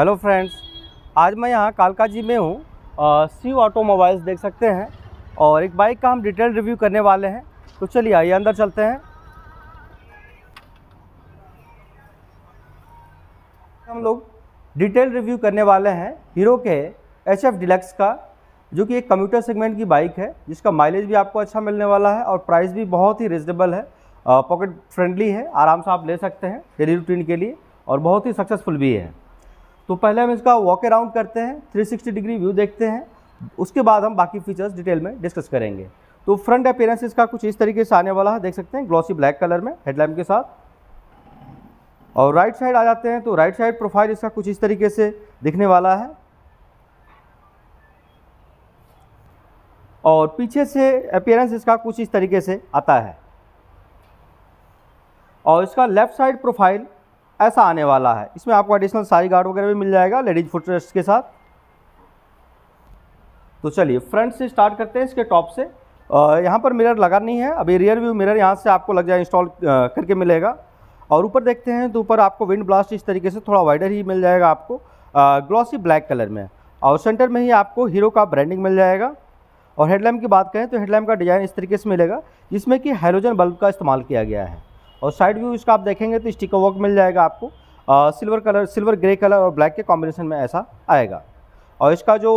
Hello friends आज मैं यहाँ कालका जी में हूँ ऑटो ऑटोमोबाइल्स देख सकते हैं और एक बाइक का हम डिटेल रिव्यू करने वाले हैं तो चलिए आइए अंदर चलते हैं हम लोग डिटेल रिव्यू करने वाले हैं हीरो के एच एफ डिलेक्स का जो कि एक कंप्यूटर सेगमेंट की बाइक है जिसका माइलेज भी आपको अच्छा मिलने वाला है और प्राइस भी बहुत ही रिजनेबल है पॉकेट फ्रेंडली है आराम से आप ले सकते हैं डेली रूटीन के लिए और बहुत ही सक्सेसफुल भी है तो पहले हम इसका वॉक अराउंड करते हैं 360 डिग्री व्यू देखते हैं उसके बाद हम बाकी फीचर्स डिटेल में डिस्कस करेंगे तो फ्रंट अपेयरेंस इसका कुछ इस तरीके से आने वाला है देख सकते हैं ग्लॉसी ब्लैक कलर में हेडलैम्प के साथ और राइट साइड आ जाते हैं तो राइट साइड प्रोफाइल इसका कुछ इस तरीके से दिखने वाला है और पीछे से अपेयरेंस इसका कुछ इस तरीके से आता है और इसका लेफ्ट साइड प्रोफाइल ऐसा आने वाला है इसमें आपको एडिशनल सारी गार्ड वगैरह भी मिल जाएगा लेडीज फुटरेस्ट के साथ तो चलिए फ्रंट से स्टार्ट करते हैं इसके टॉप से यहाँ पर मिरर लगा नहीं है अभी रियर व्यू मिरर यहाँ से आपको लग जाए इंस्टॉल करके मिलेगा और ऊपर देखते हैं तो ऊपर आपको विंड ब्लास्ट इस तरीके से थोड़ा वाइडर ही मिल जाएगा आपको ग्लॉसी ब्लैक कलर में और सेंटर में ही आपको हीरो का ब्रांडिंग मिल जाएगा और हेडलैम्प की बात करें तो हेडलैम्प का डिज़ाइन इस तरीके से मिलेगा जिसमें कि हाइड्रोजन बल्ब का इस्तेमाल किया गया है और साइड व्यू इसका आप देखेंगे तो स्टिकर वर्क मिल जाएगा आपको आ, silver colour silver grey colour और ब्लैक के कॉम्बिनेशन में ऐसा आएगा और इसका जो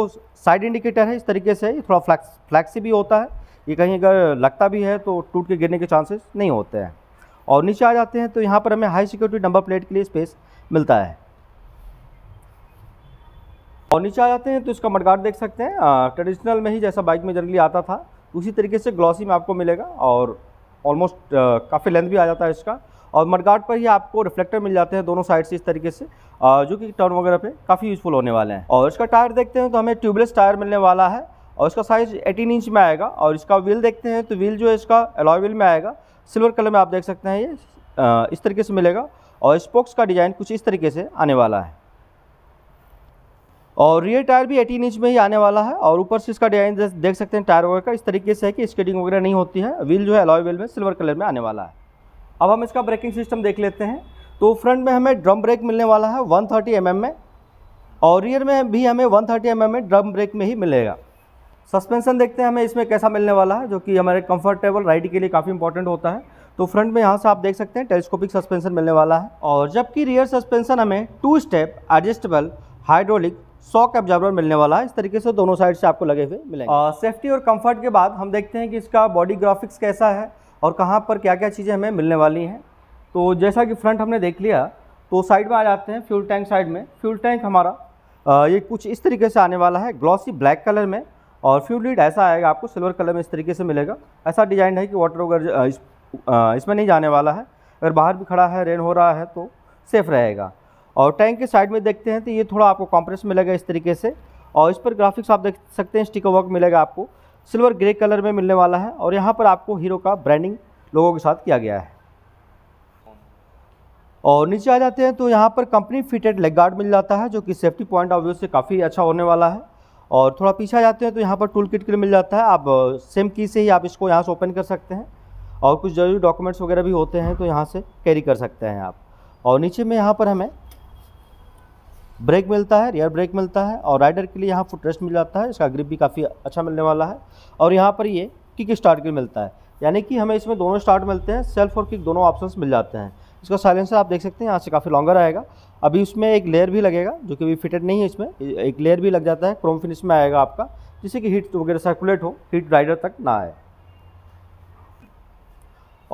साइड इंडिकेटर है इस तरीके से थोड़ा फ्लैक्स फ्लैक्सी भी होता है ये कहीं अगर लगता भी है तो टूट के गिरने के चांसेस नहीं होते हैं और नीचे आ जाते हैं तो यहाँ पर हमें हाई सिक्योरिटी नंबर प्लेट के लिए स्पेस मिलता है और नीचे आ जाते हैं तो इसका मडगार्ड देख सकते हैं ट्रेडिशनल में ही जैसा बाइक में जनरली आता था उसी तरीके से ग्लॉसी में आपको मिलेगा और ऑलमोस्ट काफ़ी लेंथ भी आ जाता है इसका और मडगार्ड पर ही आपको रिफ्लेक्टर मिल जाते हैं दोनों साइड से इस तरीके से uh, जो कि टर्न वगैरह पे काफ़ी यूजफुल होने वाले हैं और इसका टायर देखते हैं तो हमें ट्यूबलेस टायर मिलने वाला है और इसका साइज़ 18 इंच में आएगा और इसका व्हील देखते हैं तो व्हील जो है इसका अलॉय व्हील में आएगा सिल्वर कलर में आप देख सकते हैं ये uh, इस तरीके से मिलेगा और स्पोक्स का डिज़ाइन कुछ इस तरीके से आने वाला है और रियर टायर भी 18 इंच में ही आने वाला है और ऊपर से इसका डिजाइन देख सकते हैं टायर वगैरह का इस तरीके से है कि स्केटिंग वगैरह नहीं होती है व्हील जो है अलॉय व्हील में सिल्वर कलर में आने वाला है अब हम इसका ब्रेकिंग सिस्टम देख लेते हैं तो फ्रंट में हमें ड्रम ब्रेक मिलने वाला है वन थर्टी mm में और रियर में भी हमें वन थर्टी mm में ड्रम ब्रेक में ही मिलेगा सस्पेंसन देखते हैं हमें इसमें कैसा मिलने वाला है जो कि हमारे कंफर्टेबल राइड के लिए काफ़ी इंपॉर्टेंट होता है तो फ्रंट में यहाँ से आप देख सकते हैं टेलीस्कोपिक सस्पेंसन मिलने वाला है और जबकि रियर सस्पेंसन हमें two step adjustable hydraulic shock absorber मिलने वाला है इस तरीके से दोनों साइड से आपको लगे हुए मिलेंगे सेफ्टी और कंफर्ट के बाद हम देखते हैं कि इसका बॉडी ग्राफिक्स कैसा है और कहाँ पर क्या क्या चीज़ें हमें मिलने वाली हैं तो जैसा कि फ्रंट हमने देख लिया तो साइड में आ जाते हैं फ्यूल टैंक साइड में फ्यूल टैंक हमारा आ, ये कुछ इस तरीके से आने वाला है ग्लॉसी ब्लैक कलर में और फ्यूल लीड ऐसा आएगा आपको सिल्वर कलर में इस तरीके से मिलेगा ऐसा डिजाइन है कि वाटर वगैरह इसमें नहीं जाने वाला है अगर बाहर भी खड़ा है रेन हो रहा है तो सेफ़ रहेगा और टैंक के साइड में देखते हैं तो ये थोड़ा आपको कॉम्प्रेस मिलेगा इस तरीके से और इस पर ग्राफिक्स आप देख सकते हैं स्टिकर वर्क मिलेगा आपको सिल्वर ग्रे कलर में मिलने वाला है और यहाँ पर आपको हीरो का ब्रांडिंग लोगों के साथ किया गया है और नीचे आ जाते हैं तो यहाँ पर कंपनी फिटेड लेग गार्ड मिल जाता है जो कि सेफ्टी पॉइंट ऑफ व्यू से काफ़ी अच्छा होने वाला है और थोड़ा पीछे आ जाते हैं तो यहाँ पर टूल किट के लिए मिल जाता है आप सेम की से ही आप इसको यहाँ से ओपन कर सकते हैं और कुछ जरूरी डॉक्यूमेंट्स वगैरह भी होते हैं तो यहाँ से कैरी कर सकते हैं आप और नीचे में यहाँ पर हमें ब्रेक मिलता है रियर ब्रेक मिलता है और राइडर के लिए यहाँ फुट रेस्ट मिल जाता है इसका ग्रिप भी काफ़ी अच्छा मिलने वाला है और यहाँ पर ये किक स्टार्ट के मिलता है यानी कि हमें इसमें दोनों स्टार्ट मिलते हैं सेल्फ और किक दोनों ऑप्शंस मिल जाते हैं इसका साइलेंसर आप देख सकते हैं यहाँ से काफ़ी लॉन्गर आएगा अभी उसमें एक लेयर भी लगेगा जो कि अभी फिटेड नहीं है इसमें एक लेयर भी लग जाता है क्रोम फिनिश में आएगा आपका जिससे कि हीट वगैरह सर्कुलेट हो हीट राइडर तक ना आए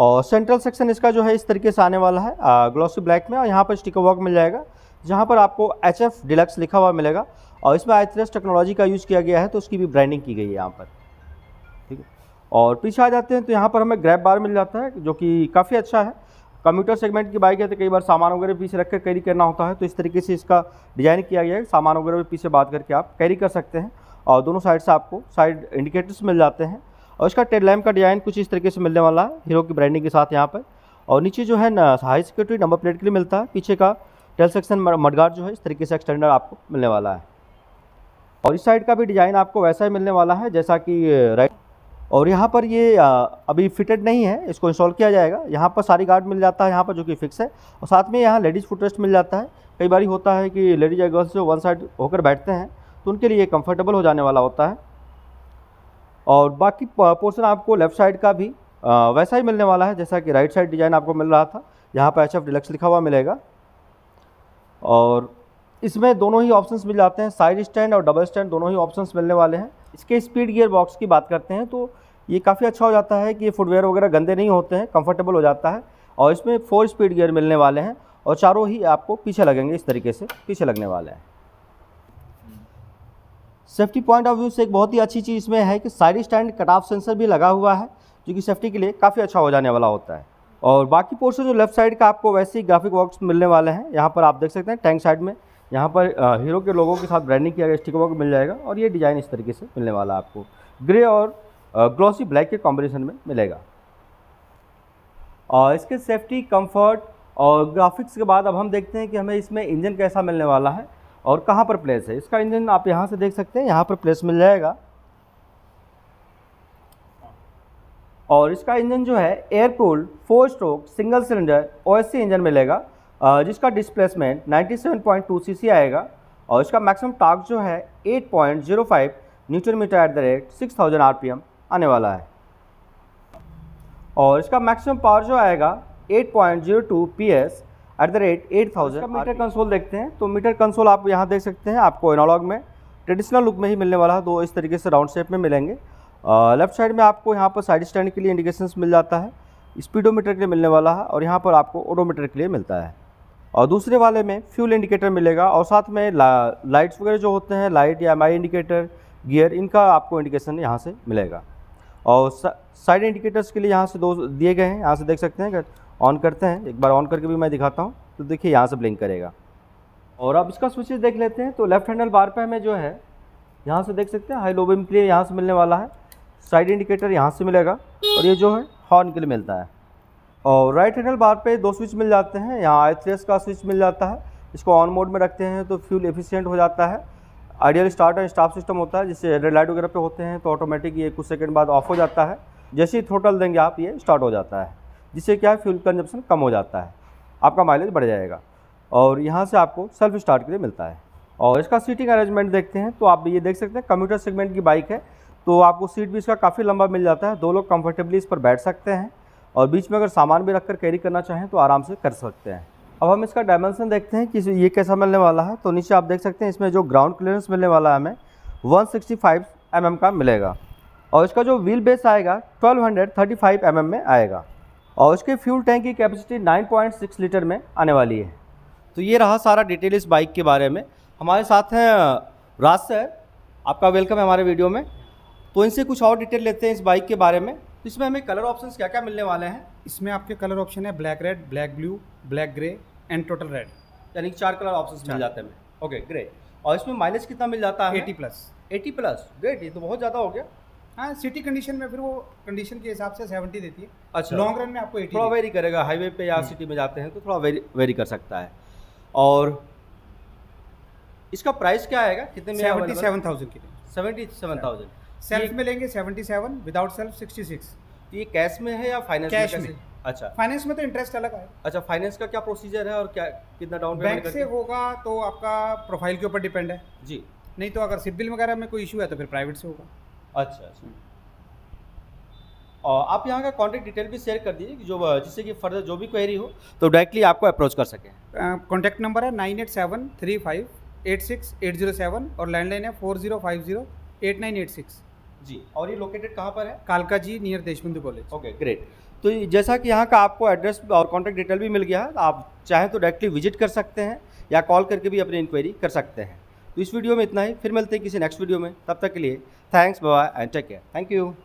और सेंट्रल सेक्शन इसका जो है इस तरीके से आने वाला है ग्लॉसी ब्लैक में और यहाँ पर स्टिकर वर्क मिल जाएगा जहाँ पर आपको एच एफ डिलक्स लिखा हुआ मिलेगा और इसमें आई थ्रेस टेक्नोलॉजी का यूज़ किया गया है तो उसकी भी ब्रांडिंग की गई है यहाँ पर ठीक है और पीछे आ जाते हैं तो यहाँ पर हमें ग्रैप बार मिल जाता है जो कि काफ़ी अच्छा है कंप्यूटर सेगमेंट की बाइक है तो कई बार सामान वगैरह पीछे रख कर कैरी करना होता है तो इस तरीके से इसका डिज़ाइन किया गया है सामान वगैरह भी पीछे बात करके आप कैरी कर सकते हैं और दोनों साइड से आपको साइड इंडिकेटर्स मिल जाते हैं और इसका टेड लैम्प का डिज़ाइन कुछ इस तरीके से मिलने वाला है हीरो की ब्रांडिंग के साथ यहाँ पर और नीचे जो है ना हाई सिक्योरिटी नंबर प्लेट के लिए मिलता है पीछे का टेल सेक्शन मडगार्ड जो है इस तरीके से एक्सटेंडर आपको मिलने वाला है और इस साइड का भी डिज़ाइन आपको वैसा ही मिलने वाला है जैसा कि राइट और यहाँ पर ये अभी फिटेड नहीं है इसको इंस्टॉल किया जाएगा यहाँ पर सारी गार्ड मिल जाता है यहाँ पर जो कि फिक्स है और साथ में यहाँ लेडीज़ फुटरेस्ट मिल जाता है कई बार होता है कि लेडीज़ या गर्ल्स जो वन साइड होकर बैठते हैं तो उनके लिए कंफर्टेबल हो जाने वाला होता है और बाकी पोर्सन आपको लेफ़्ट साइड का भी वैसा ही मिलने वाला है जैसा कि राइट साइड डिज़ाइन आपको मिल रहा था यहाँ पर एच एफ लिखा हुआ मिलेगा और इसमें दोनों ही ऑप्शंस मिल जाते हैं साइड स्टैंड और डबल स्टैंड दोनों ही ऑप्शंस मिलने वाले हैं इसके स्पीड गियर बॉक्स की बात करते हैं तो ये काफ़ी अच्छा हो जाता है कि ये फुटवेयर वगैरह गंदे नहीं होते हैं कंफर्टेबल हो जाता है और इसमें फोर स्पीड गियर मिलने वाले हैं और चारों ही आपको पीछे लगेंगे इस तरीके से पीछे लगने वाले हैं सेफ्टी पॉइंट ऑफ व्यू से एक बहुत ही अच्छी चीज़ इसमें है कि side stand cut off sensor भी लगा हुआ है जो कि सेफ्टी के लिए काफ़ी अच्छा हो जाने वाला होता है और बाकी पोर्शन जो लेफ्ट साइड का आपको वैसे ही ग्राफिक वर्क मिलने वाले हैं यहाँ पर आप देख सकते हैं टैंक साइड में यहाँ पर हीरो के लोगों के साथ ब्रांडिंग किया गया स्टिक वर्क मिल जाएगा और ये डिज़ाइन इस तरीके से मिलने वाला है आपको ग्रे और ग्लॉसी ब्लैक के कॉम्बिनेशन में मिलेगा और इसके सेफ्टी कंफर्ट और ग्राफिक्स के बाद अब हम देखते हैं कि हमें इसमें इंजन कैसा मिलने वाला है और कहाँ पर प्लेस है इसका इंजन आप यहाँ से देख सकते हैं यहाँ पर प्लेस मिल जाएगा और इसका इंजन जो है air cooled four stroke single cylinder ओ इंजन मिलेगा जिसका डिस्प्लेसमेंट 97.2 सीसी आएगा और इसका मैक्सिमम टाक जो है 8.05 newton metre at the rate six thousand R P M आने वाला है और इसका मैक्सिमम पावर जो आएगा 8.02 point zero two P S at the rate eight thousand meter console देखते हैं तो मीटर कंसोल आप यहाँ देख सकते हैं आपको एनोलॉग में ट्रेडिशनल लुक में ही मिलने वाला है दो इस तरीके से राउंड शेप में मिलेंगे लेफ्ट साइड में आपको यहाँ पर साइड स्टैंड के लिए इंडिकेशंस मिल जाता है स्पीडोमीटर के लिए मिलने वाला है और यहाँ पर आपको ओडोमीटर के लिए मिलता है और दूसरे वाले में फ्यूल इंडिकेटर मिलेगा और साथ में ला, लाइट्स वगैरह जो होते हैं लाइट या एम इंडिकेटर गियर इनका आपको इंडिकेशन यहाँ से मिलेगा और साइड इंडिकेटर्स के लिए यहाँ से दो दिए गए हैं यहाँ से देख सकते हैं अगर ऑन करते हैं एक बार ऑन करके भी मैं दिखाता हूँ तो देखिए यहाँ से ब्लिंक करेगा और अब इसका स्विचेज देख लेते हैं तो लेफ्ट हैंडल बार पे हमें जो है यहाँ से देख सकते हैं हाई लो बीम के लिए यहाँ से मिलने वाला है साइड इंडिकेटर यहाँ से मिलेगा और ये जो है हॉर्न के लिए मिलता है और राइट हैंडल बार पे दो स्विच मिल जाते हैं यहाँ आई का स्विच मिल जाता है इसको ऑन मोड में रखते हैं तो फ्यूल एफिशिएंट हो जाता है ideal start and stop system होता है जिससे रेड लाइट वगैरह पे होते हैं तो ऑटोमेटिक ये कुछ सेकंड बाद ऑफ हो जाता है जैसे ही थ्रोटल देंगे आप ये स्टार्ट हो जाता है जिससे क्या है फ्यूल कंजप्शन कम हो जाता है आपका माइलेज बढ़ जाएगा और यहाँ से आपको सेल्फ स्टार्ट के लिए मिलता है और इसका सीटिंग अरेंजमेंट देखते हैं तो आप ये देख सकते हैं कंप्यूटर सेगमेंट की बाइक है तो आपको सीट भी इसका काफ़ी लंबा मिल जाता है दो लोग कंफर्टेबली इस पर बैठ सकते हैं और बीच में अगर सामान भी रखकर कैरी करना चाहें तो आराम से कर सकते हैं अब हम इसका डायमेंसन देखते हैं कि ये कैसा मिलने वाला है तो नीचे आप देख सकते हैं इसमें जो ग्राउंड क्लियरेंस मिलने वाला है हमें वन सिक्सटी mm का मिलेगा और इसका जो व्हील बेस आएगा ट्वेल्व हंड्रेड mm में आएगा और उसके फ्यूल टैंक की कैपेसिटी 9.6 लीटर में आने वाली है तो ये रहा सारा डिटेल इस बाइक के बारे में हमारे साथ हैं राज सर आपका वेलकम है हमारे वीडियो में तो इनसे कुछ और डिटेल लेते हैं इस बाइक के बारे में तो इसमें हमें कलर ऑप्शंस क्या क्या मिलने वाले हैं इसमें आपके कलर ऑप्शन है black red black blue black grey and total red यानी चार कलर ऑप्शन मिल जाते हैं ओके ग्रे और इसमें माइलेज कितना मिल जाता है eighty plus eighty plus great ये तो बहुत ज़्यादा हो गया हाँ सिटी कंडीशन में फिर वो कंडीशन के हिसाब से सेवेंटी देती है अच्छा लॉन्ग रन में आपको थोड़ा वेरी करेगा हाईवे पे या हम्म। सिटी में जाते हैं तो थोड़ा वेरी वेरी कर सकता है और इसका प्राइस क्या आएगा कितने में सेवेंटी सेवन थाउजेंड की सेवेंटी सेवन थाउजेंड सेल्फ में लेंगे seventy seven without self sixty six तो ये कैश में है या फाइनेंस कैश में, में अच्छा फाइनेंस में तो इंटरेस्ट अलग है अच्छा फाइनेंस का क्या प्रोसीजर है और क्या कितना डाउन बैंक से होगा तो आपका प्रोफाइल के ऊपर डिपेंड है जी नहीं तो अगर सिबिल वगैरह में कोई इशू है तो फिर प्राइवेट से होगा अच्छा अच्छा और आप यहाँ का कॉन्टैक्ट डिटेल भी शेयर कर दीजिए कि जो जिससे कि फर्दर जो भी क्वेरी हो तो डायरेक्टली आपको अप्रोच कर सकें कॉन्टैक्ट नंबर है nine eight seven three five eight six eight zero seven और लैंडलाइन है four zero five zero eight nine eight six जी और ये लोकेटेड कहाँ पर है Kalkaji near Deshbandhu college okay great तो जैसा कि यहाँ का आपको एड्रेस और कॉन्टैक्ट डिटेल भी मिल गया है आप चाहे तो डायरेक्टली विजिट कर सकते हैं या कॉल करके भी अपनी इंक्वायरी कर सकते हैं तो इस वीडियो में इतना ही फिर मिलते हैं किसी नेक्स्ट वीडियो में तब तक के लिए thanks bye and take care thank you